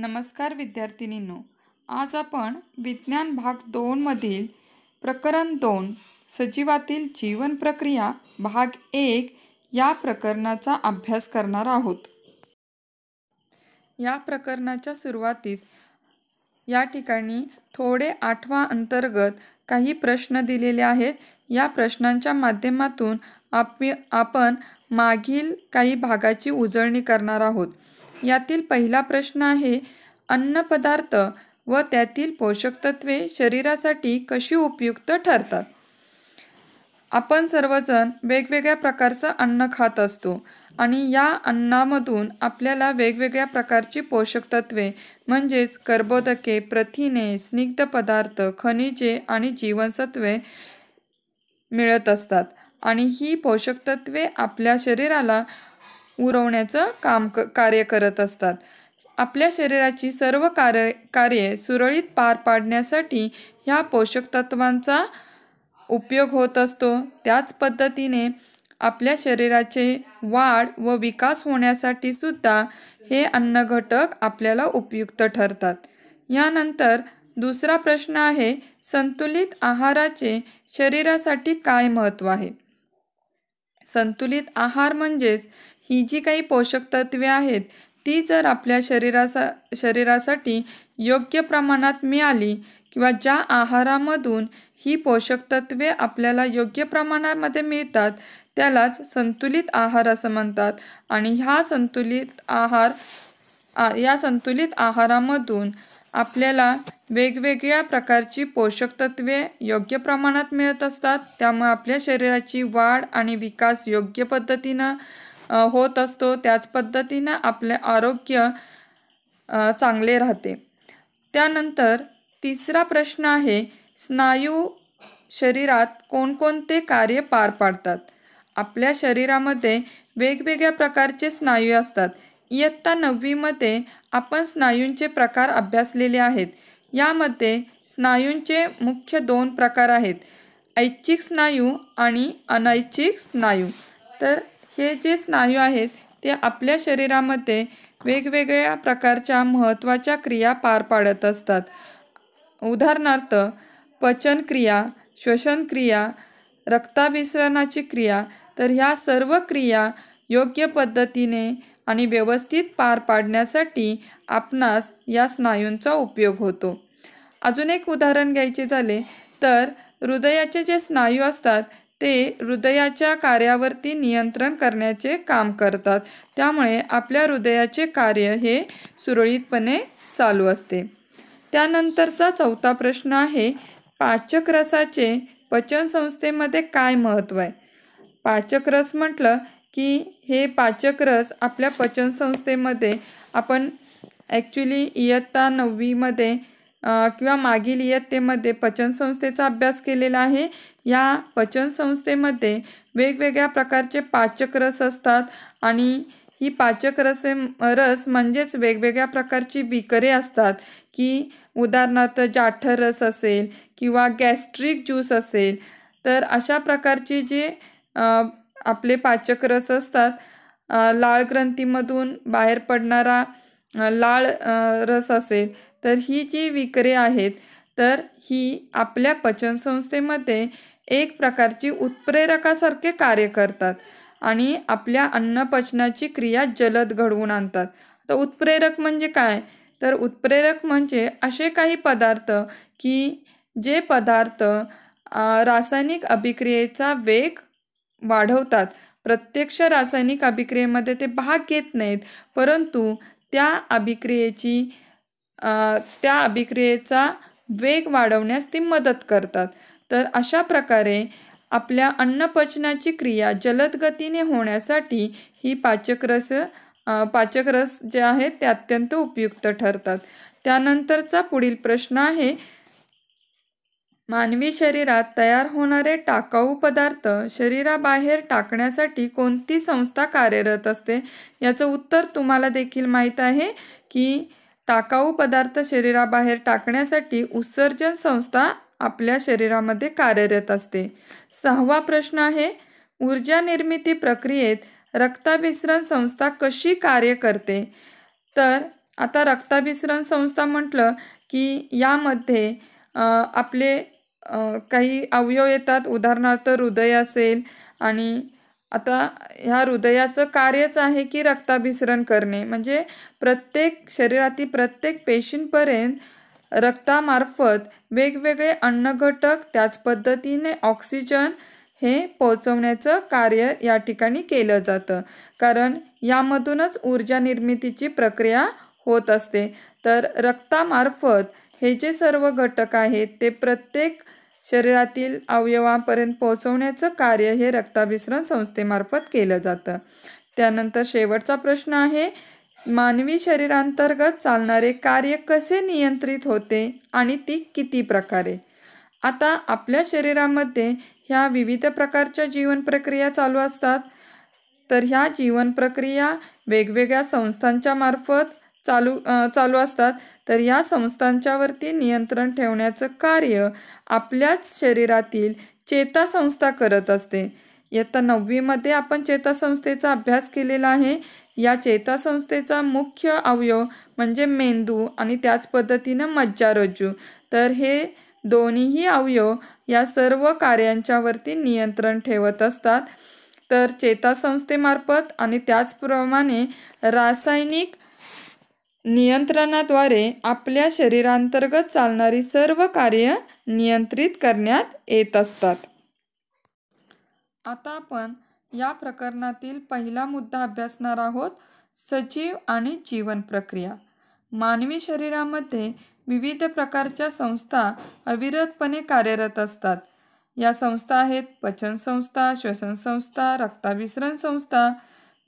नमस्कार विद्यार्थिनींनो आज आपण विज्ञान भाग दोनमधील प्रकरण दोन सजीवातील जीवन प्रक्रिया भाग एक या प्रकरणाचा अभ्यास करणार आहोत या प्रकरणाच्या सुरुवातीस या ठिकाणी थोडे आठवा अंतर्गत काही प्रश्न दिलेले आहेत या प्रश्नांच्या माध्यमातून आप आपण मागील काही भागाची उजळणी करणार आहोत यातील पहिला प्रश्न आहे अन्नपदार्थ व त्यातील पोषक तत्वे शरीरासाठी कशी उपयुक्त ठरतात आपण सर्वजण वेगवेगळ्या प्रकारचं अन्न खात असतो आणि या अन्नामधून आपल्याला वेगवेगळ्या प्रकारची पोषक तत्वे म्हणजेच कर्बोदके प्रथिने स्निग्ध पदार्थ खनिजे आणि जीवनसत्वे मिळत असतात आणि ही पोषक तत्वे आपल्या शरीराला उरवण्याचं काम क कार्य करत असतात आपल्या शरीराची सर्व कार्य कार्ये सुरळीत पार पाडण्यासाठी ह्या पोषक तत्वांचा उपयोग होत असतो त्याच पद्धतीने आपल्या शरीराचे वाढ व विकास होण्यासाठी सुद्धा हे अन्न घटक आपल्याला उपयुक्त ठरतात यानंतर दुसरा प्रश्न आहे संतुलित आहाराचे शरीरासाठी काय महत्त्व आहे संतुलित आहार म्हणजेच ही जी काही पोषक तत्वे आहेत ती जर आपल्या शरीरासा शरीरासाठी योग्य प्रमाणात मिळाली किंवा ज्या आहारामधून ही पोषक तत्वे आपल्याला योग्य प्रमाणामध्ये मिळतात त्यालाच संतुलित आहार असं म्हणतात आणि ह्या संतुलित आहार या संतुलित आहारामधून आपल्याला वेगवेगळ्या प्रकारची पोषक तत्वे योग्य प्रमाणात मिळत असतात त्यामुळे आपल्या शरीराची वाढ आणि विकास योग्य पद्धतीनं होत असतो त्याच पद्धतीनं आपले आरोग्य चांगले राहते त्यानंतर तिसरा प्रश्न आहे स्नायू शरीरात कोणकोणते कार्य पार पाडतात आपल्या शरीरामध्ये वेगवेगळ्या प्रकारचे स्नायू असतात इयत्ता नववीमध्ये आपण स्नायूंचे प्रकार अभ्यासलेले आहेत यामध्ये स्नायूंचे मुख्य दोन प्रकार आहेत ऐच्छिक स्नायू आणि अनैच्छिक स्नायू तर हे जे स्नायू आहेत ते आपल्या शरीरामध्ये वेगवेगळ्या प्रकारच्या महत्त्वाच्या क्रिया पार पाडत असतात उदाहरणार्थ पचनक्रिया श्वसनक्रिया रक्ताभिसरणाची क्रिया तर ह्या सर्व क्रिया योग्य पद्धतीने आणि व्यवस्थित पार पाडण्यासाठी आपणास या स्नायूंचा उपयोग होतो अजून एक उदाहरण घ्यायचे झाले तर हृदयाचे जे स्नायू असतात ते हृदयाच्या कार्यावरती नियंत्रण करण्याचे काम करतात त्यामुळे आपल्या हृदयाचे कार्य हे सुरळीतपणे चालू असते त्यानंतरचा चौथा प्रश्न आहे पाचक रसाचे पचन संस्थेमध्ये काय महत्त्व आहे पाचक रस म्हटलं की हे पाचक रस आपल्या पचन संस्थेमध्ये आपण ॲक्च्युली इयत्ता नववीमध्ये किंवा मागील इयत्तेमध्ये पचनसंस्थेचा अभ्यास केलेला आहे या पचनसंस्थेमध्ये वेगवेगळ्या प्रकारचे पाचक रस असतात आणि ही पाचक रसे रस म्हणजेच वेगवेगळ्या प्रकारची विकरे असतात की उदाहरणार्थ जाठर रस असेल किंवा गॅस्ट्रिक ज्यूस असेल तर अशा प्रकारची जे आपले पाचक रस असतात लाळ ग्रंथीमधून बाहेर पडणारा लाळ रस असेल तर ही जी विक्रे आहेत तर ही आपल्या पचनसंस्थेमध्ये एक प्रकारची उत्प्रेरकासारखे कार्य करतात आणि आपल्या अन्नपचनाची क्रिया जलद घडवून आणतात तर उत्प्रेरक म्हणजे काय तर उत्प्रेरक म्हणजे असे काही पदार्थ की जे पदार्थ रासायनिक अभिक्रियेचा वेग वाढवतात प्रत्यक्ष रासायनिक अभिक्रियेमध्ये ते भाग घेत नाहीत परंतु त्या अभिक्रियेची त्या अभिक्रियेचा वेग वाढवण्यास ती मदत करतात तर अशा प्रकारे आपल्या अन्नपचनाची क्रिया जलद गतीने होण्यासाठी ही पाचकरस पाचकरस जे आहेत ते अत्यंत उपयुक्त ठरतात त्यानंतरचा पुढील प्रश्न आहे मानवी शरीरात तयार होणारे टाकाऊ पदार्थ शरीराबाहेर टाकण्यासाठी कोणती संस्था कार्यरत असते याचं उत्तर तुम्हाला देखील माहीत आहे की टाकाऊ पदार्थ शरीराबाहेर टाकण्यासाठी उत्सर्जन संस्था आपल्या शरीरामध्ये कार्यरत असते सहावा प्रश्न आहे ऊर्जा निर्मिती प्रक्रियेत रक्ताभिसरण संस्था कशी कार्य करते तर आता रक्ताभिसरण संस्था म्हटलं की यामध्ये आपले काही अवयव येतात उदाहरणार्थ हृदय असेल आणि आता ह्या हृदयाचं कार्यच आहे की रक्ताभिसरण करणे म्हणजे प्रत्येक शरीरातील प्रत्येक पेशींपर्यंत रक्तामार्फत वेगवेगळे अन्नघटक त्याच पद्धतीने ऑक्सिजन हे पोचवण्याचं कार्य या ठिकाणी केलं जातं कारण यामधूनच ऊर्जा निर्मितीची प्रक्रिया होत असते तर रक्तामार्फत हे जे सर्व घटक आहेत ते प्रत्येक शरीरातील अवयवापर्यंत पोहोचवण्याचं कार्य हे रक्ताभिसरण संस्थेमार्फत केलं जातं त्यानंतर शेवटचा प्रश्न आहे मानवी शरीरांतर्गत चालणारे कार्य कसे नियंत्रित होते आणि ती किती प्रकारे आता आपल्या शरीरामध्ये ह्या विविध प्रकारच्या जीवन प्रक्रिया चालू असतात तर ह्या जीवन प्रक्रिया वेगवेगळ्या संस्थांच्या मार्फत चालू चालू असतात तर या संस्थांच्यावरती नियंत्रण ठेवण्याचं कार्य आपल्याच शरीरातील चेतासंस्था करत असते इयत्ता नववीमध्ये आपण चेतासंस्थेचा अभ्यास केलेला आहे या चेतासंस्थेचा मुख्य अवयव म्हणजे मेंदू आणि त्याच पद्धतीनं मज्जारज्जू तर हे दोन्हीही अवयव या सर्व कार्यांच्यावरती नियंत्रण ठेवत असतात तर चेतासंस्थेमार्फत आणि त्याचप्रमाणे रासायनिक नियंत्रणाद्वारे आपल्या शरीरांतर्गत चालणारी सर्व कार्य नियंत्रित करण्यात येत असतात आता आपण या प्रकरणातील पहिला मुद्दा अभ्यासणार आहोत सजीव आणि जीवन प्रक्रिया मानवी शरीरामध्ये विविध प्रकारच्या संस्था अविरतपणे कार्यरत असतात या संस्था आहेत पचन संस्था श्वसन संस्था रक्ताभिसरण संस्था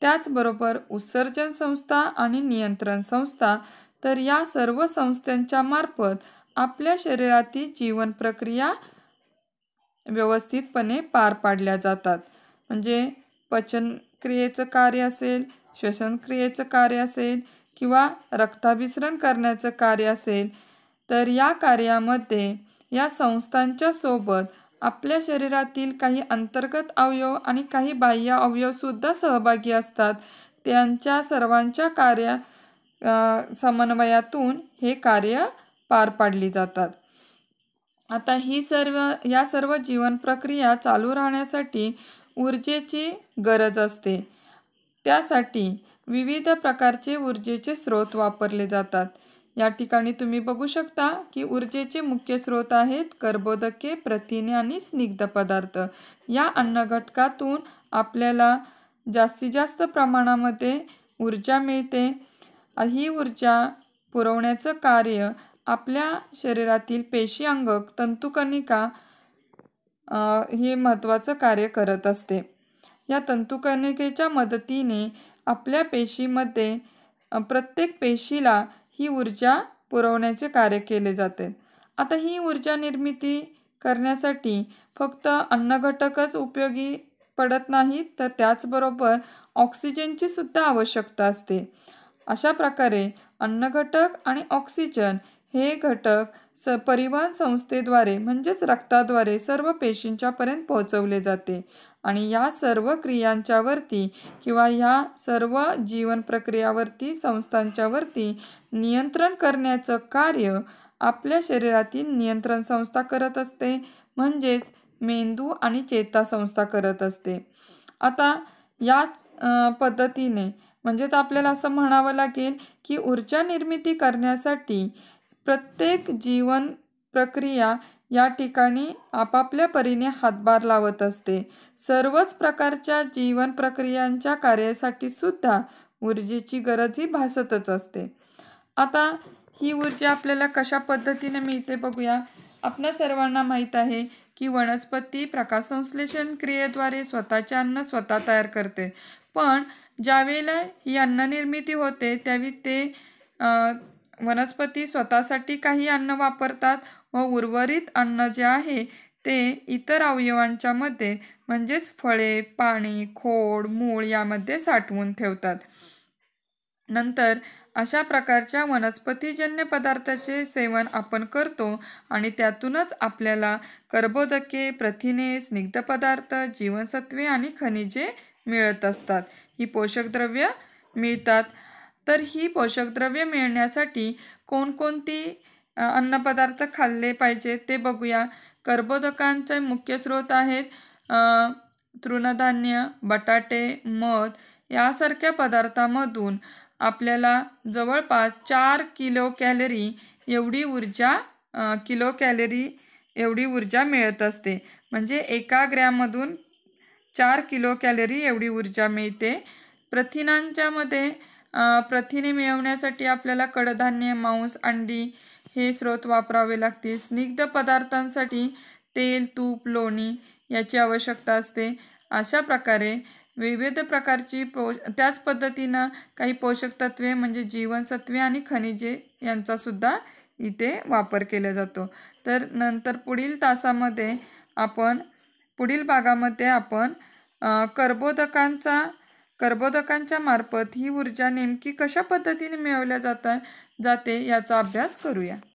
त्याचबरोबर उत्सर्जन संस्था आणि नियंत्रण संस्था तर या सर्व संस्थांच्या मार्फत आपल्या शरीरातील जीवन प्रक्रिया व्यवस्थितपणे पार पाडल्या जातात म्हणजे पचन क्रियेचं कार्य असेल श्वसन क्रियेचं कार्य असेल किंवा रक्ताभिसरण करण्याचं कार्य असेल तर या कार्यामध्ये या संस्थांच्या सोबत आपल्या शरीरातील काही अंतर्गत अवयव आणि काही बाह्य सुद्धा सहभागी असतात त्यांच्या सर्वांच्या कार्य समन्वयातून हे कार्य पार पाडली जातात आता ही सर्व या सर्व जीवन प्रक्रिया चालू राहण्यासाठी ऊर्जेची गरज असते त्यासाठी विविध प्रकारचे ऊर्जेचे स्रोत वापरले जातात या ठिकाणी तुम्ही बघू शकता की ऊर्जेचे मुख्य स्रोत आहेत कर्बोदके प्रथिने आणि स्निग्ध पदार्थ या अन्न घटकातून आपल्याला जास्तीत जास्त प्रमाणामध्ये ऊर्जा मिळते ही ऊर्जा पुरवण्याचं कार्य आपल्या शरीरातील पेशी अंगक तंतुकणिका हे महत्त्वाचं कार्य करत असते या तंतुकणिकेच्या मदतीने आपल्या पेशीमध्ये प्रत्येक पेशीला ही ऊर्जा पुरवण्याचे कार्य केले जाते आता ही ऊर्जा निर्मिती करण्यासाठी फक्त अन्नघटकच उपयोगी पडत नाही तर त्याचबरोबर ऑक्सिजनची सुद्धा आवश्यकता असते अशा प्रकारे अन्नघटक आणि ऑक्सिजन हे घटक स परिवहन संस्थेद्वारे म्हणजेच रक्ताद्वारे सर्व पेशींच्यापर्यंत पोहोचवले जाते आणि या सर्व क्रियांच्यावरती किंवा या सर्व जीवन प्रक्रियावरती संस्थांच्यावरती नियंत्रण करण्याचं कार्य आपल्या शरीरातील नियंत्रण संस्था करत असते म्हणजेच मेंदू आणि चेता संस्था करत असते आता याच पद्धतीने म्हणजेच आपल्याला असं म्हणावं लागेल की ऊर्जा निर्मिती करण्यासाठी प्रत्येक जीवन प्रक्रिया या ठिकाणी आपापल्या परीने हातभार लावत असते सर्वच प्रकारच्या जीवन प्रक्रियांच्या कार्यासाठी सुद्धा ऊर्जेची गरज ही भासतच असते आता ही ऊर्जा आपल्याला कशा पद्धतीने मिळते बघूया आपल्या सर्वांना माहीत आहे की वनस्पती प्रकाशसंश्लेषण क्रियेद्वारे स्वतःचे अन्न स्वतः तयार करते पण ज्यावेळेला ही अन्न निर्मिती होते त्यावेळी ते वनस्पती स्वतःसाठी काही अन्न वापरतात व उर्वरित अन्न जे आहे ते इतर अवयवांच्या मध्ये म्हणजेच फळे पाणी खोड मूळ यामध्ये साठवून ठेवतात नंतर अशा प्रकारच्या वनस्पतीजन्य पदार्थाचे सेवन आपण करतो आणि त्यातूनच आपल्याला कर्बोदके प्रथिने स्निग्ध पदार्थ जीवनसत्वे आणि खनिजे मिळत असतात ही पोषकद्रव्य मिळतात तर ही पोषकद्रव्य मिळण्यासाठी कोणकोणती अन्नपदार्थ खाल्ले पाहिजे ते बघूया कर्बोदकांचे मुख्य स्रोत आहेत तृणधान्य बटाटे मध यासारख्या पदार्थामधून आपल्याला जवळपास चार किलो कॅलरी एवढी ऊर्जा किलो कॅलरी एवढी ऊर्जा मिळत असते म्हणजे एका ग्रॅममधून चार किलो कॅलरी एवढी ऊर्जा मिळते प्रथिनांच्यामध्ये प्रथिने मिळवण्यासाठी आपल्याला कडधान्य मांस अंडी हे स्रोत वापरावे लागतील स्निग्ध पदार्थांसाठी तेल तूप लोणी याची आवश्यकता असते अशा प्रकारे विविध प्रकारची पो त्याच पद्धतीनं काही पोषक तत्वे म्हणजे जीवनसत्वे आणि खनिजे यांचासुद्धा इथे वापर केला जातो तर नंतर पुढील तासामध्ये आपण पुढील भागामध्ये आपण कर्बोदकांचा कर्बोदकांच्या मार्फत ही ऊर्जा नेमकी कशा पद्धतीने मिळवल्या जाता जाते याचा अभ्यास करूया